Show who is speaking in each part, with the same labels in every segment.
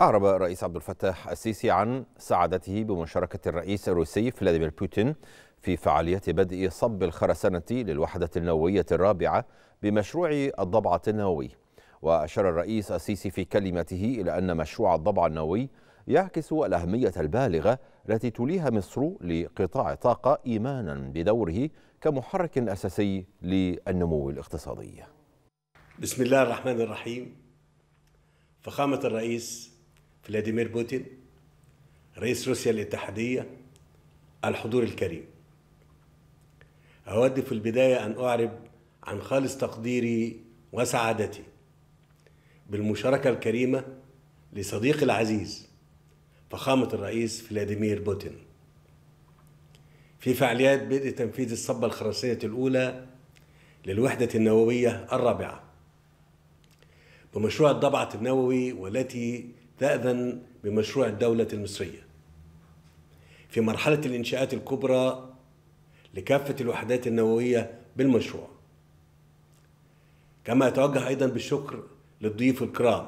Speaker 1: أعرب الرئيس عبد الفتاح السيسي عن سعادته بمشاركة الرئيس الروسي فلاديمير بوتين في فعالية بدء صب الخرسانة للوحدة النووية الرابعة بمشروع الضبعة النووي وأشار الرئيس السيسي في كلمته إلى أن مشروع الضبعة النووي يعكس الأهمية البالغة التي توليها مصر لقطاع الطاقة إيمانا بدوره كمحرك أساسي للنمو الاقتصادي بسم الله الرحمن الرحيم فخامة الرئيس فلاديمير بوتين رئيس روسيا الاتحادية الحضور الكريم أود في البداية أن أعرب عن خالص تقديري وسعادتي بالمشاركة الكريمة لصديقي العزيز فخامة الرئيس فلاديمير بوتين في فعاليات بدء تنفيذ الصبة الخرسية الأولى للوحدة النووية الرابعة بمشروع الضبعة النووي والتي تأذن بمشروع الدولة المصرية في مرحلة الإنشاءات الكبرى لكافة الوحدات النووية بالمشروع كما أتوجه أيضا بالشكر للضيوف الكرام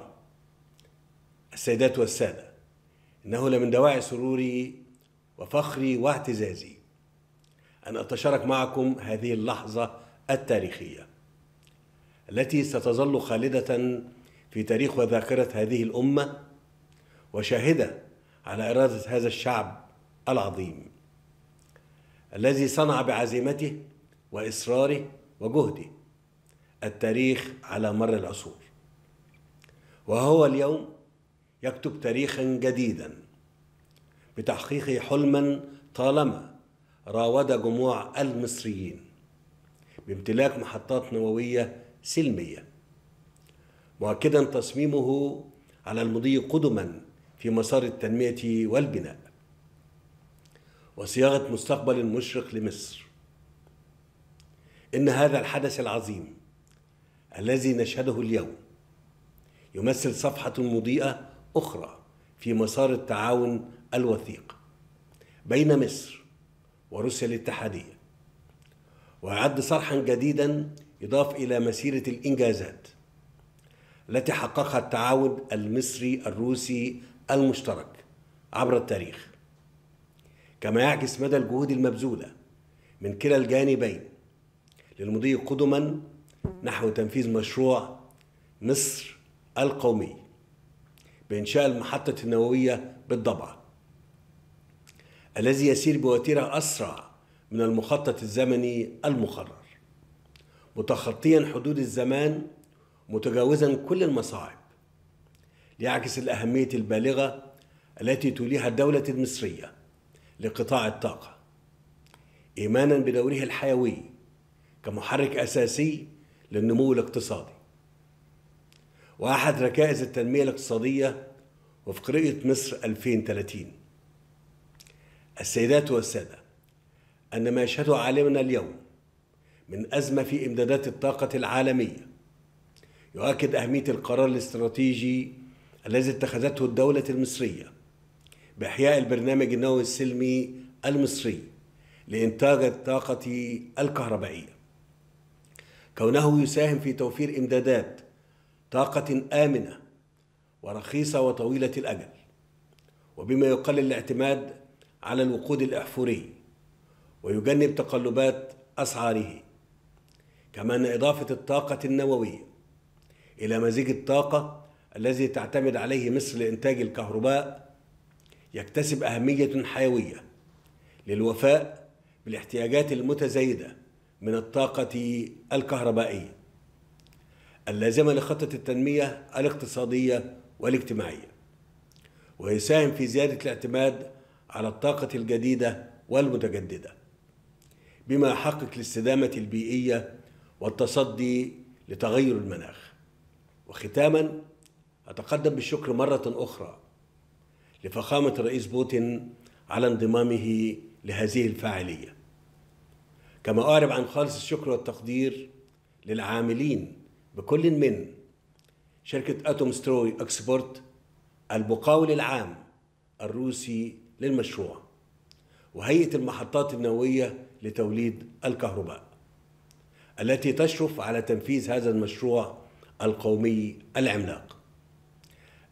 Speaker 1: السيدات والسادة إنه لمن دواعي سروري وفخري واعتزازي أن أتشارك معكم هذه اللحظة التاريخية التي ستظل خالدة في تاريخ وذاكرة هذه الأمة وشاهدة على إرادة هذا الشعب العظيم الذي صنع بعزيمته وإصراره وجهده التاريخ على مر العصور وهو اليوم يكتب تاريخا جديدا بتحقيق حلما طالما راود جموع المصريين بامتلاك محطات نووية سلمية مؤكدا تصميمه على المضي قدما في مسار التنمية والبناء وصياغة مستقبل مشرق لمصر إن هذا الحدث العظيم الذي نشهده اليوم يمثل صفحة مضيئة أخرى في مسار التعاون الوثيق بين مصر وروسيا الاتحادية ويعد صرحا جديدا يضاف إلى مسيرة الإنجازات التي حققها التعاون المصري الروسي المشترك عبر التاريخ كما يعكس مدى الجهود المبذولة من كلا الجانبين للمضي قدما نحو تنفيذ مشروع مصر القومي بإنشاء المحطة النووية بالضبعة الذي يسير بوتيرة أسرع من المخطط الزمني المقرر متخطيا حدود الزمان متجاوزا كل المصاعب ليعكس الأهمية البالغة التي توليها الدولة المصرية لقطاع الطاقة إيمانا بدوره الحيوي كمحرك أساسي للنمو الاقتصادي وأحد ركائز التنمية الاقتصادية وفق رؤية مصر 2030 السيدات والسادة أن ما يشهده عالمنا اليوم من أزمة في إمدادات الطاقة العالمية يؤكد أهمية القرار الاستراتيجي الذي اتخذته الدولة المصرية بإحياء البرنامج النووي السلمي المصري لإنتاج الطاقة الكهربائية كونه يساهم في توفير إمدادات طاقة آمنة ورخيصة وطويلة الأجل وبما يقلل الاعتماد على الوقود الأحفوري ويجنب تقلبات أسعاره كما أن إضافة الطاقة النووية إلى مزيج الطاقة الذي تعتمد عليه مصر لإنتاج الكهرباء يكتسب أهمية حيوية للوفاء بالاحتياجات المتزايدة من الطاقة الكهربائية اللازمة لخطة التنمية الاقتصادية والاجتماعية ويساهم في زيادة الاعتماد على الطاقة الجديدة والمتجددة بما يحقق الاستدامة البيئية والتصدي لتغير المناخ وختاما أتقدم بالشكر مرة أخرى لفخامة الرئيس بوتين على انضمامه لهذه الفاعلية كما أعرب عن خالص الشكر والتقدير للعاملين بكل من شركة أتوم ستروي أكسبورت المقاول العام الروسي للمشروع وهيئة المحطات النووية لتوليد الكهرباء التي تشرف على تنفيذ هذا المشروع القومي العملاق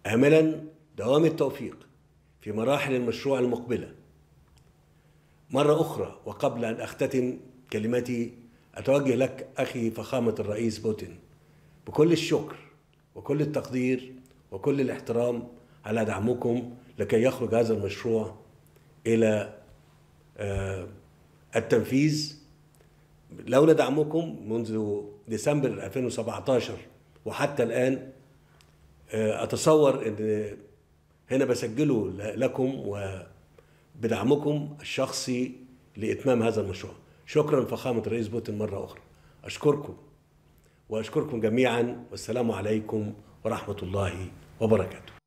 Speaker 1: املا دوام التوفيق في مراحل المشروع المقبله مره اخرى وقبل ان اختتم كلمتي اتوجه لك اخي فخامه الرئيس بوتين بكل الشكر وكل التقدير وكل الاحترام على دعمكم لكي يخرج هذا المشروع الى آه، التنفيذ لولا دعمكم منذ ديسمبر 2017 وحتى الان آه، اتصور ان هنا بسجله لكم وبدعمكم الشخصي لاتمام هذا المشروع شكرا فخامه الرئيس بوتين مره اخرى اشكركم واشكركم جميعا والسلام عليكم ورحمه الله وبركاته